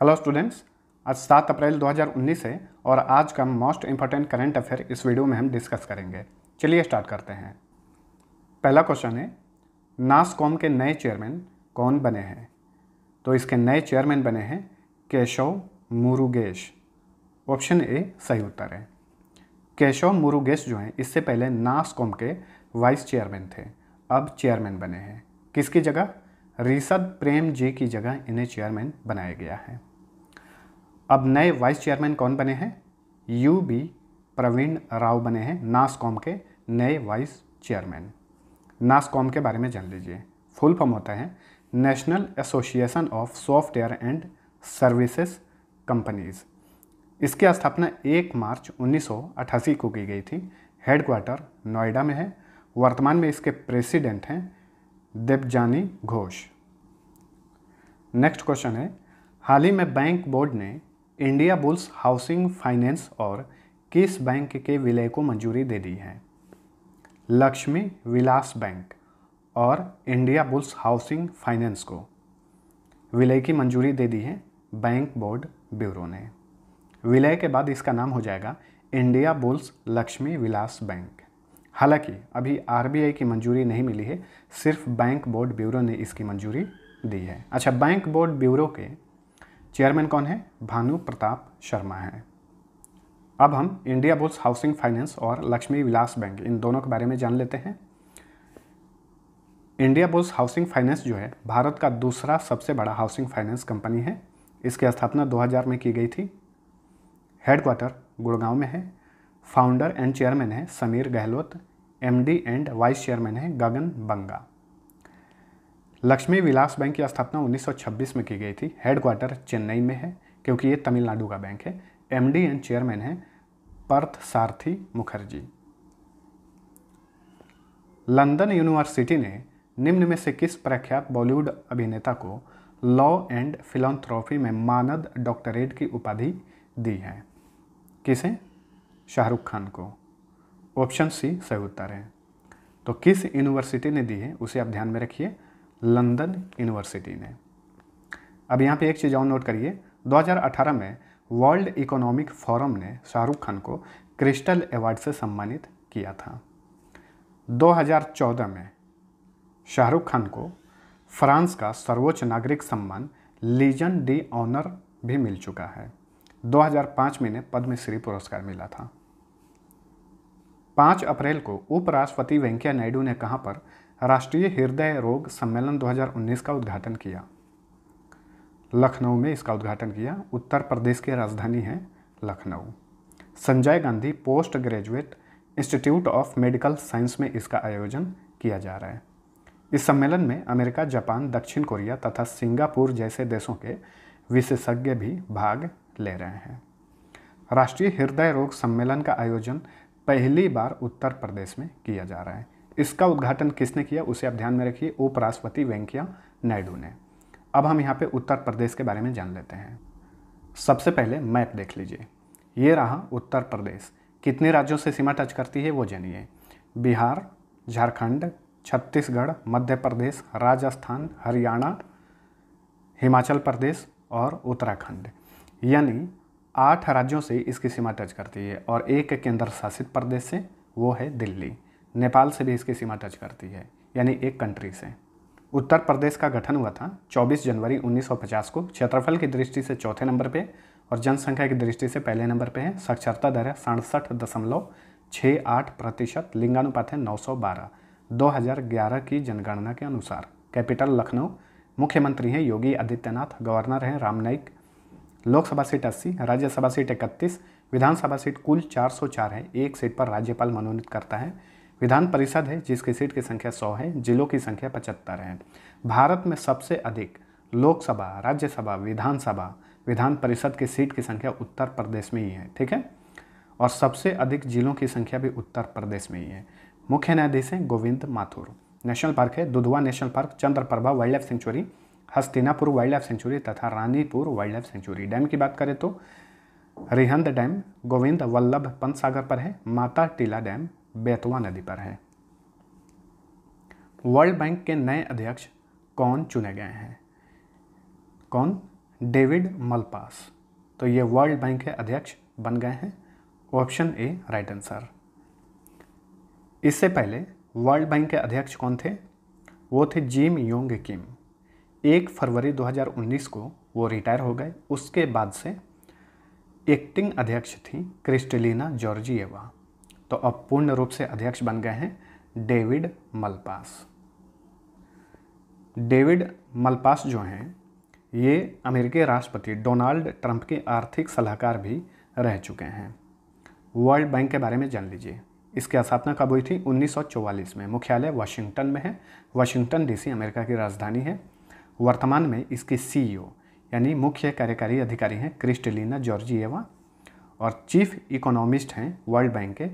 hello students आज सात अप्रैल 2019 है और आज का मोस्ट इम्पॉर्टेंट करंट अफेयर इस वीडियो में हम डिस्कस करेंगे चलिए स्टार्ट करते हैं पहला क्वेश्चन है नासकॉम के नए चेयरमैन कौन बने हैं तो इसके नए चेयरमैन बने हैं केशव मुरुगेश ऑप्शन ए सही उत्तर है केशव मुरुगेश जो हैं इससे पहले नासकॉम के वाइस चेयरमैन थे अब चेयरमैन बने हैं किसकी जगह रिसद प्रेम जी की जगह इन्हें चेयरमैन बनाया गया है अब नए वाइस चेयरमैन कौन बने हैं यू बी प्रवीण राव बने हैं नासकॉम के नए वाइस चेयरमैन नासकॉम के बारे में जान लीजिए फुल फॉर्म होता है national association of software and services companies इसकी स्थापना 1 मार्च 1988 को की गई थी हेडक्वार्टर नोएडा में है वर्तमान में इसके प्रेसिडेंट हैं देवजानी घोष नेक्स्ट क्वेश्चन है हाल ही में बैंक बोर्ड ने इंडिया बुल्स हाउसिंग फाइनेंस और किस बैंक के विलय को मंजूरी दे दी है लक्ष्मी विलास बैंक और इंडिया बुल्स हाउसिंग फाइनेंस को विलय की मंजूरी दे दी है बैंक बोर्ड ब्यूरो ने विलय के बाद इसका नाम हो जाएगा Indiabulls Lakshmi Vilas bank हालांकि अभी आरबीआई की मंजूरी नहीं मिली है सिर्फ बैंक बोर्ड ब्यूरो ने इसकी मंजूरी दी है अच्छा बैंक बोर्ड ब्यूरो के चेयरमैन कौन है भानु प्रताप शर्मा है अब हम इंडिया बुल्स हाउसिंग फाइनेंस और लक्ष्मी विलास बैंक इन दोनों के बारे में जान लेते हैं इंडिया बुल्स हाउसिंग फाइनेंस जो है भारत का दूसरा सबसे बड़ा हाउसिंग फाइनेंस कंपनी है इसकी स्थापना 2000 में की गई थी हेडक्वार्टर गुड़गांव में है फाउंडर एंड चेयरमैन है Sameer Gehlot MD and vice chairman है गगन बंगा लक्ष्मी विलास बैंक की स्थापना 1926 में की गई थी हेडक्वार्टर चेन्नई में है क्योंकि ये तमिलनाडु का बैंक है एमडी एंड चेयरमैन है पर्थ सारथी मुखर्जी लंदन यूनिवर्सिटी ने निम्न में से किस प्रख्यात बॉलीवुड अभिनेता को लॉ एंड फिलोथ्रॉफी में मानद डॉक्टरेट की उपाधि दी है किसे शाहरुख खान को ऑप्शन सी सही उत्तर है तो किस यूनिवर्सिटी ने दी है उसे आप ध्यान में रखिए लंदन यूनिवर्सिटी ने अब यहाँ पे एक चीज़ और नोट करिए 2018 में वर्ल्ड इकोनॉमिक फोरम ने शाहरुख खान को क्रिस्टल अवार्ड से सम्मानित किया था 2014 में शाहरुख खान को फ्रांस का सर्वोच्च नागरिक सम्मान लीजन डी ऑनर भी मिल चुका है 2005 में इन्हें पद्मश्री पुरस्कार मिला था 5 अप्रैल को उपराष्ट्रपति वेंकैया नायडू ने कहा पर राष्ट्रीय हृदय रोग सम्मेलन 2019 का उद्घाटन किया लखनऊ में इसका उद्घाटन किया उत्तर प्रदेश की राजधानी है Lucknow Sanjay Gandhi post graduate institute of medical science में इसका आयोजन किया जा रहा है इस सम्मेलन में अमेरिका जापान दक्षिण कोरिया तथा सिंगापुर जैसे देशों के विशेषज्ञ भी भाग ले रहे हैं राष्ट्रीय हृदय रोग सम्मेलन का आयोजन पहली बार उत्तर प्रदेश में किया जा रहा है इसका उद्घाटन किसने किया उसे आप ध्यान में रखिए उपराष्ट्रपति वेंकैया नायडू ने अब हम यहाँ पे उत्तर प्रदेश के बारे में जान लेते हैं सबसे पहले मैप देख लीजिए ये रहा उत्तर प्रदेश कितने राज्यों से सीमा टच करती है वो जानिए बिहार झारखंड छत्तीसगढ़ मध्य प्रदेश राजस्थान हरियाणा हिमाचल प्रदेश और उत्तराखंड यानी आठ राज्यों से इसकी सीमा टच करती है और एक केंद्र शासित प्रदेश से वो है दिल्ली नेपाल से भी इसकी सीमा टच करती है यानी एक कंट्री से उत्तर प्रदेश का गठन हुआ था 24 जनवरी 1950 को क्षेत्रफल की दृष्टि से चौथे नंबर पे और जनसंख्या की दृष्टि से पहले नंबर पे है साक्षरता दर है सड़सठ दशमलव छः आठ प्रतिशत लिंगानुपात है हजार ग्यारह की जनगणना के अनुसार कैपिटल लखनऊ मुख्यमंत्री हैं योगी आदित्यनाथ गवर्नर हैं राम नाइक लोकसभा सीट अस्सी राज्यसभा सीट इकतीस विधानसभा सीट कुल 404 है एक सीट पर राज्यपाल मनोनीत करता है विधान परिषद है जिसकी सीट की संख्या सौ है जिलों की संख्या पचहत्तर है भारत में सबसे अधिक लोकसभा राज्यसभा विधानसभा विधान परिषद की सीट की संख्या उत्तर प्रदेश में ही है ठीक है और सबसे अधिक जिलों की संख्या भी उत्तर प्रदेश में ही है मुख्य न्यायाधीश हैं गोविंद माथुर नेशनल पार्क है Dudhwa national park Chandraprabha wildlife sanctuary Hastinapur wildlife sanctuary तथा Ranipur wildlife sanctuary dam की बात करें तो रिहंद डैम गोविंद वल्लभ पंत सागर पर है माता टीला डैम बेतवा नदी पर है वर्ल्ड बैंक के नए अध्यक्ष कौन चुने गए हैं कौन डेविड मलपास तो ये वर्ल्ड बैंक के अध्यक्ष बन गए हैं ऑप्शन ए राइट आंसर इससे पहले वर्ल्ड बैंक के अध्यक्ष कौन थे वो थे जिम योंग किम एक फरवरी 2019 को वो रिटायर हो गए उसके बाद से एक्टिंग अध्यक्ष थी क्रिस्टलिना जॉर्जिएवा तो अब पूर्ण रूप से अध्यक्ष बन गए हैं डेविड मलपास डेविड मलपास जो हैं ये अमेरिकी राष्ट्रपति डोनाल्ड ट्रंप के आर्थिक सलाहकार भी रह चुके हैं वर्ल्ड बैंक के बारे में जान लीजिए इसकी स्थापना कब हुई थी 1944 में मुख्यालय वाशिंगटन में है वाशिंगटन डीसी अमेरिका की राजधानी है वर्तमान में इसकी सीईओ यानी मुख्य कार्यकारी अधिकारी हैं क्रिस्टलिना जॉर्जिएवा और चीफ इकोनॉमिस्ट हैं वर्ल्ड बैंक के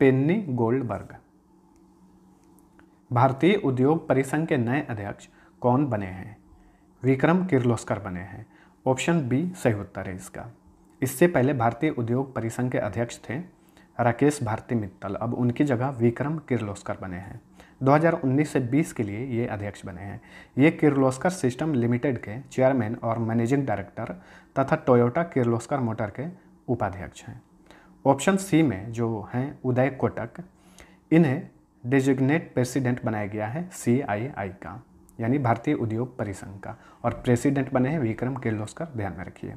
पेन्नी गोल्डबर्ग भारतीय उद्योग परिसंघ के नए अध्यक्ष कौन बने हैं विक्रम किर्लोस्कर बने हैं ऑप्शन बी सही उत्तर है इसका इससे पहले भारतीय उद्योग परिसंघ के अध्यक्ष थे राकेश भारती मित्तल अब उनकी जगह विक्रम किर्लोस्कर बने हैं 2019 से 20 के लिए ये अध्यक्ष बने हैं ये किर्लोस्कर सिस्टम लिमिटेड के चेयरमैन और मैनेजिंग डायरेक्टर तथा टोयोटा किर्लोस्कर मोटर के उपाध्यक्ष हैं ऑप्शन सी में जो हैं उदय कोटक इन्हें डेजिग्नेट प्रेसिडेंट बनाया गया है सी आई आई का यानी भारतीय उद्योग परिसंघ का और प्रेसिडेंट बने हैं विक्रम किर्लोस्कर ध्यान में रखिए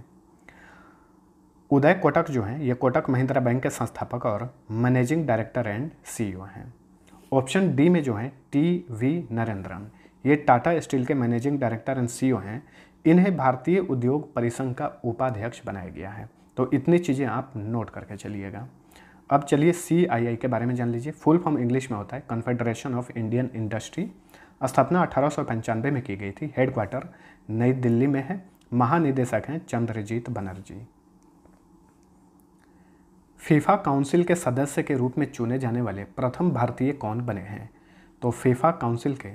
उदय कोटक जो हैं ये कोटक महिंद्रा बैंक के संस्थापक और मैनेजिंग डायरेक्टर एंड सीईओ हैं ऑप्शन डी में जो है टी वी नरेंद्रन ये टाटा स्टील के मैनेजिंग डायरेक्टर एंड सीईओ हैं इन्हें भारतीय उद्योग परिसंघ का उपाध्यक्ष बनाया गया है तो इतनी चीज़ें आप नोट करके चलिएगा अब चलिए सी के बारे में जान लीजिए फुल फॉर्म इंग्लिश में होता है कन्फेडरेशन ऑफ इंडियन इंडस्ट्री स्थापना अठारह में की गई थी हेडक्वार्टर नई दिल्ली में है महानिदेशक हैं चंद्रजीत बनर्जी फीफा काउंसिल के सदस्य के रूप में चुने जाने वाले प्रथम भारतीय कौन बने हैं तो फीफा काउंसिल के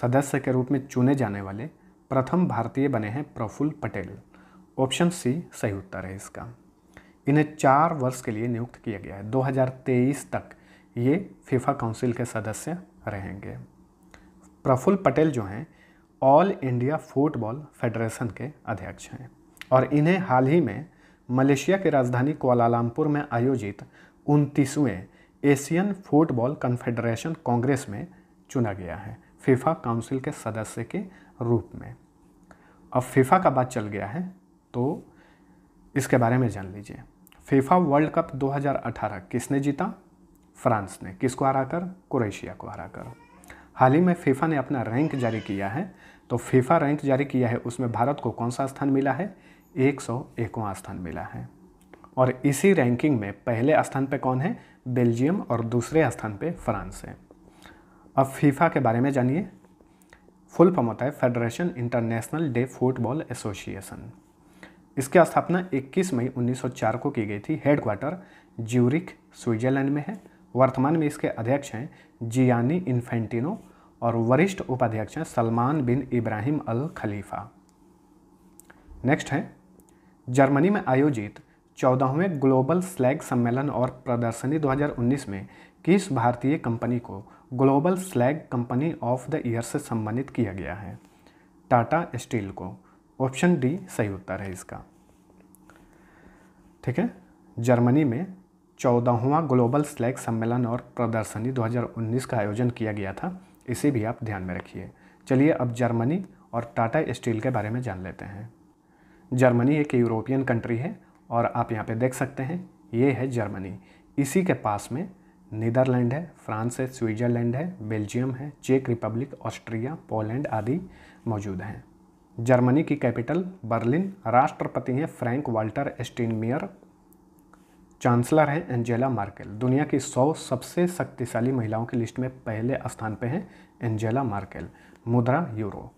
सदस्य के रूप में चुने जाने वाले प्रथम भारतीय बने हैं प्रफुल्ल पटेल ऑप्शन सी सही उत्तर है इसका इन्हें चार वर्ष के लिए नियुक्त किया गया है 2023 तक ये फीफा काउंसिल के सदस्य रहेंगे प्रफुल्ल पटेल जो हैं ऑल इंडिया फुटबॉल फेडरेशन के अध्यक्ष हैं और इन्हें हाल ही में मलेशिया की राजधानी कोलालमपुर में आयोजित उनतीसवें एशियन फुटबॉल कन्फेडरेशन कांग्रेस में चुना गया है फीफा काउंसिल के सदस्य के रूप में अब फीफा का बात चल गया है तो इसके बारे में जान लीजिए फीफा वर्ल्ड कप 2018 किसने जीता फ्रांस ने किसको हराकर क्रोएशिया को हराकर हाल ही में फीफा ने अपना रैंक जारी किया है तो फीफा रैंक जारी किया है उसमें भारत को कौन सा स्थान मिला है एक सौ एकवा स्थान मिला है और इसी रैंकिंग में पहले स्थान पर कौन है बेल्जियम और दूसरे स्थान पर फ्रांस है अब फीफा के बारे में जानिए फुल फॉर्म होता है federation international de football association इसकी स्थापना 21 मई 1904 को की गई थी हेडक्वार्टर ज्यूरिक स्विट्जरलैंड में है वर्तमान में इसके अध्यक्ष हैं जियानी इन्फेंटिनो और वरिष्ठ उपाध्यक्ष हैं Salman bin Ibrahim Al Khalifa next है जर्मनी में आयोजित चौदहवें ग्लोबल स्लैग सम्मेलन और प्रदर्शनी 2019 में किस भारतीय कंपनी को global slag company of the year से सम्मानित किया गया है टाटा स्टील को ऑप्शन डी सही उत्तर है इसका ठीक है जर्मनी में चौदहवा ग्लोबल स्लैग सम्मेलन और प्रदर्शनी 2019 का आयोजन किया गया था इसे भी आप ध्यान में रखिए चलिए अब जर्मनी और टाटा स्टील के बारे में जान लेते हैं जर्मनी एक यूरोपियन कंट्री है और आप यहाँ पे देख सकते हैं ये है जर्मनी इसी के पास में नीदरलैंड है फ्रांस है स्विट्ज़रलैंड है बेल्जियम है चेक रिपब्लिक ऑस्ट्रिया पोलैंड आदि मौजूद हैं जर्मनी की कैपिटल बर्लिन राष्ट्रपति हैं फ्रैंक वाल्टर स्टीनमेयर चांसलर हैं एंजेला मार्केल दुनिया की 100 सबसे शक्तिशाली महिलाओं की लिस्ट में पहले स्थान पर हैं एंजेला मार्केल मुद्रा यूरो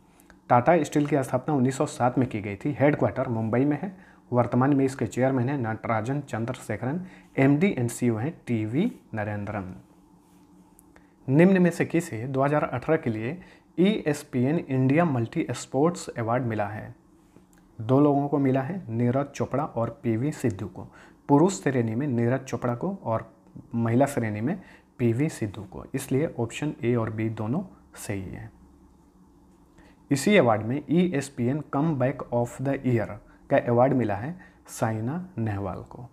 टाटा स्टील की स्थापना 1907 में की गई थी हेडक्वार्टर मुंबई में है वर्तमान में इसके चेयरमैन हैं Natarajan Chandrasekaran M D and C O हैं टी वी नरेंद्रन निम्न में से किसे 2018 के लिए E S P N India multi sports award मिला है दो लोगों को मिला है नीरज चोपड़ा और पी वी सिद्धू को पुरुष श्रेणी में नीरज चोपड़ा को और महिला श्रेणी में पी वी सिद्धू को इसलिए ऑप्शन ए और बी दोनों सही है इसी अवार्ड में E S P N comeback of the year का अवार्ड मिला है साइना नेहवाल को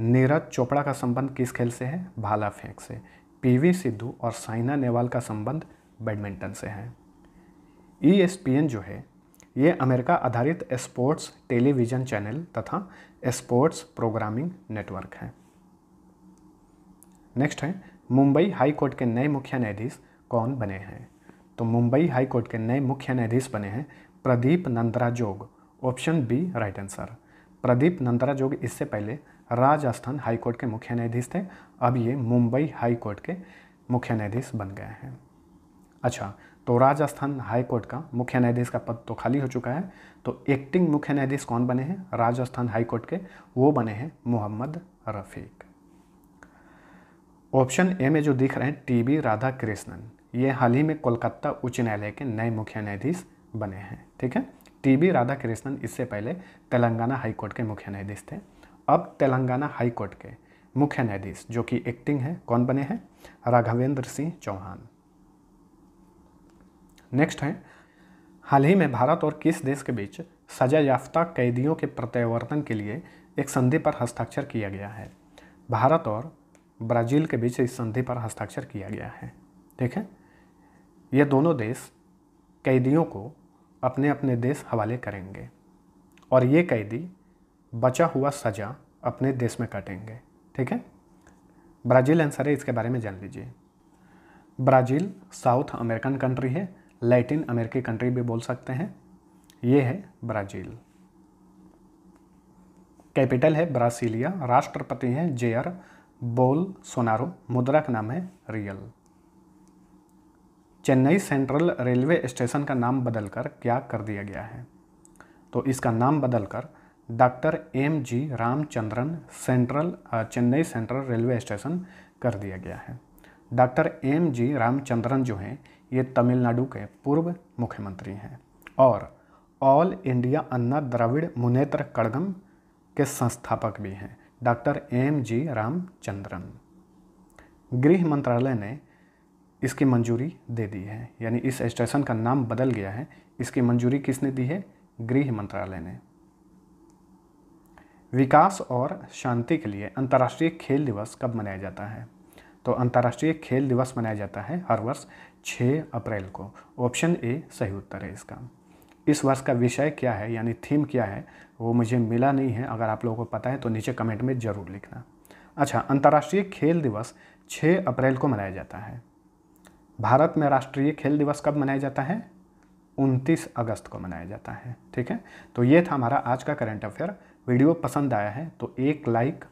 नीरज चोपड़ा का संबंध किस खेल से है भाला फेंक से पीवी सिद्धू और साइना नेहवाल का संबंध बैडमिंटन से हैं ई e जो है ये अमेरिका आधारित स्पोर्ट्स टेलीविज़न चैनल तथा स्पोर्ट्स प्रोग्रामिंग नेटवर्क है नेक्स्ट है मुंबई हाई कोर्ट के नए मुख्य न्यायाधीश कौन बने हैं तो मुंबई हाई कोर्ट के नए मुख्य न्यायाधीश बने हैं Pradeep Nandrajog option B right answer Pradeep Nandrajog इससे पहले राजस्थान हाई कोर्ट के मुख्य न्यायाधीश थे अब ये मुंबई हाई कोर्ट के मुख्य न्यायाधीश बन गए हैं अच्छा तो राजस्थान हाई कोर्ट का मुख्य न्यायाधीश का पद तो खाली हो चुका है तो एक्टिंग मुख्य न्यायाधीश कौन बने हैं राजस्थान हाई कोर्ट के वो बने हैं मोहम्मद रफ़ीक ऑप्शन ए में जो दिख रहे हैं टी बी राधा कृष्णन ये हाल ही में कोलकाता उच्च न्यायालय के नए मुख्य न्यायाधीश बने हैं ठीक है टी बी राधा कृष्णन इससे पहले तेलंगाना हाईकोर्ट के मुख्य न्यायाधीश थे अब तेलंगाना हाईकोर्ट के मुख्य न्यायाधीश जो कि एक्टिंग है कौन बने हैं राघवेंद्र सिंह चौहान नेक्स्ट हैं हाल ही में भारत और किस देश के बीच सजा याफ्ता कैदियों के प्रत्यावर्तन के लिए एक संधि पर हस्ताक्षर किया गया है भारत और ब्राज़ील के बीच इस संधि पर हस्ताक्षर किया गया है ठीक है ये दोनों देश कैदियों को अपने अपने देश हवाले करेंगे और ये कैदी बचा हुआ सज़ा अपने देश में काटेंगे ठीक है ब्राज़ील आंसर है इसके बारे में जान लीजिए ब्राज़ील साउथ अमेरिकन कंट्री है लैटिन अमेरिकी कंट्री भी बोल सकते हैं ये है ब्राज़ील कैपिटल है ब्रासिलिया राष्ट्रपति हैं जेयर बोल सोनारो मुद्रा का नाम है real Chennai central railway station का नाम बदलकर क्या कर दिया गया है तो इसका नाम बदलकर doctor M G Ramachandran central Chennai central railway station कर दिया गया है डॉक्टर एम जी रामचंद्रन जो हैं ये तमिलनाडु के पूर्व मुख्यमंत्री हैं और ऑल इंडिया अन्ना द्रविड़ मुनेत्र कड़गम के संस्थापक भी हैं डॉक्टर एम जी रामचंद्रन गृह मंत्रालय ने इसकी मंजूरी दे दी है यानी इस स्टेशन का नाम बदल गया है इसकी मंजूरी किसने दी है गृह मंत्रालय ने विकास और शांति के लिए अंतर्राष्ट्रीय खेल दिवस कब मनाया जाता है तो अंतर्राष्ट्रीय खेल दिवस मनाया जाता है हर वर्ष 6 अप्रैल को ऑप्शन ए सही उत्तर है इसका इस वर्ष का विषय क्या है यानी थीम क्या है वो मुझे मिला नहीं है अगर आप लोगों को पता है तो नीचे कमेंट में ज़रूर लिखना अच्छा अंतर्राष्ट्रीय खेल दिवस 6 अप्रैल को मनाया जाता है भारत में राष्ट्रीय खेल दिवस कब मनाया जाता है 29 अगस्त को मनाया जाता है ठीक है तो ये था हमारा आज का करंट अफेयर वीडियो पसंद आया है तो एक लाइक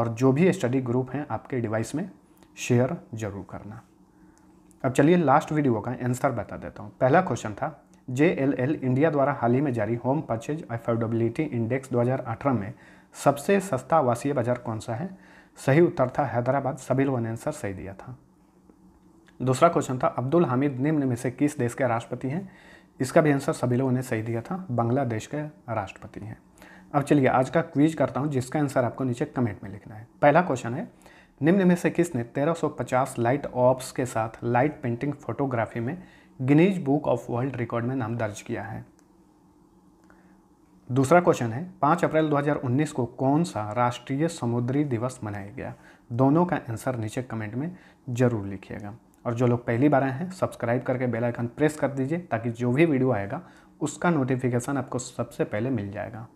और जो भी स्टडी ग्रुप हैं आपके डिवाइस में शेयर ज़रूर करना अब चलिए लास्ट वीडियो का आंसर बता देता हूँ पहला क्वेश्चन था जे एल एल इंडिया द्वारा हाल ही में जारी होम परचेज अफोर्डेबिलिटी इंडेक्स 2018 में सबसे सस्ता आवासीय बाजार कौन सा है सही उत्तर था हैदराबाद सभी लोगों ने आंसर सही दिया था दूसरा क्वेश्चन था अब्दुल हामिद निम्न में से किस देश के राष्ट्रपति हैं इसका भी आंसर सभी लोगों ने सही दिया था बांग्लादेश के राष्ट्रपति हैं अब चलिए आज का क्वीज करता हूँ जिसका आंसर आपको नीचे कमेंट में लिखना है पहला क्वेश्चन है निम्न में से किसने 1350 लाइट ऑप्स के साथ लाइट पेंटिंग फोटोग्राफी में Guinness book of world record में नाम दर्ज किया है दूसरा क्वेश्चन है 5 अप्रैल 2019 को कौन सा राष्ट्रीय समुद्री दिवस मनाया गया दोनों का आंसर नीचे कमेंट में ज़रूर लिखिएगा और जो लोग पहली बार आए हैं सब्सक्राइब करके बेल आइकन प्रेस कर दीजिए ताकि जो भी वीडियो आएगा उसका नोटिफिकेशन आपको सबसे पहले मिल जाएगा